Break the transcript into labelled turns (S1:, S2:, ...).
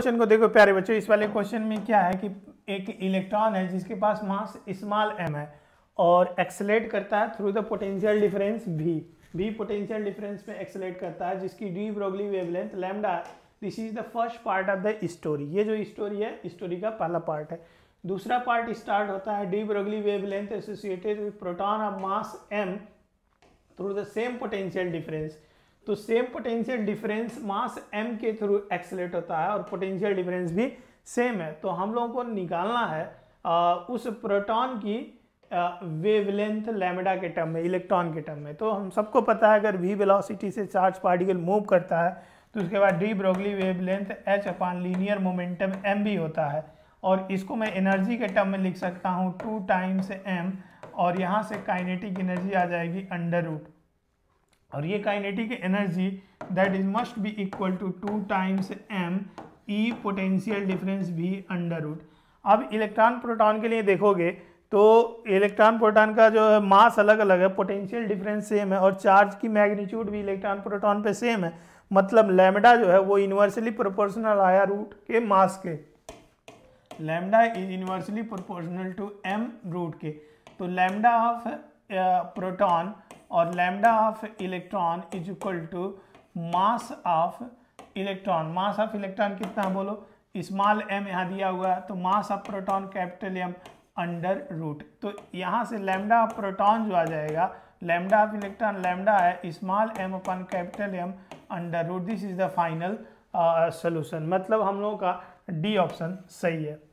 S1: question को देखो प्यारे बच्चों इस वाले क्वेश्चन में क्या है कि एक इलेक्ट्रॉन है जिसके पास मास स्मॉल एम है और एक्सलेट करता है थ्रू द पोटेंशियल डिफरेंस भी भी पोटेंशियल डिफरेंस में एक्सलेट करता है जिसकी de Broglie wavelength lambda this is the first part of the story ये जो स्टोरी है स्टोरी का पहला पार्ट है दूसरा पार्ट स्टार्ट होता है de Broglie wavelength associated with proton of mass M through the same potential difference तो same potential difference mass M के थ्रू एक्सलेट होता है और पोटेंशियल डिफरेंस भी सेम है तो हम लोगों को निकालना है आ, उस प्रोटॉन की वेवलेंथ लेमडा के टर्म में इलेक्ट्रॉन के टर्म में तो हम सबको पता है अगर वी वेलोसिटी से चार्ज पार्टिकल मूव करता है तो उसके बाद de Broglie wave length h upon linear momentum m भी होता है और इसको मैं एनर्जी के टर्म में लिख सकता हूँ टू टाइम्स एम और यहाँ से काइनेटिक एनर्जी आ जाएगी अंडर रूट और ये kinetic energy that is must be equal to two times m e potential difference भी अंडर रूट अब इलेक्ट्रॉन प्रोटॉन के लिए देखोगे तो इलेक्ट्रॉन प्रोटॉन का जो है मास अलग अलग है पोटेंशियल डिफरेंस सेम है और चार्ज की मैग्नीट्यूड भी इलेक्ट्रॉन प्रोटॉन पे सेम है मतलब लैमडा जो है वो यूनिवर्सली प्रोपोर्शनल आया रूट के मास के lambda is universally proportional to m root के तो लैमडा ऑफ प्रोटॉन और lambda of electron is equal to mass of electron mass of electron कितना बोलो स्मॉल एम यहाँ दिया हुआ है तो mass of proton capital M under root तो यहाँ से लैमडा ऑफ प्रोटॉन जो आ जाएगा लैमडा ऑफ इलेक्ट्रॉन लैमडा है small m upon capital M under root this is the final solution मतलब हम लोगों का डी ऑप्शन सही है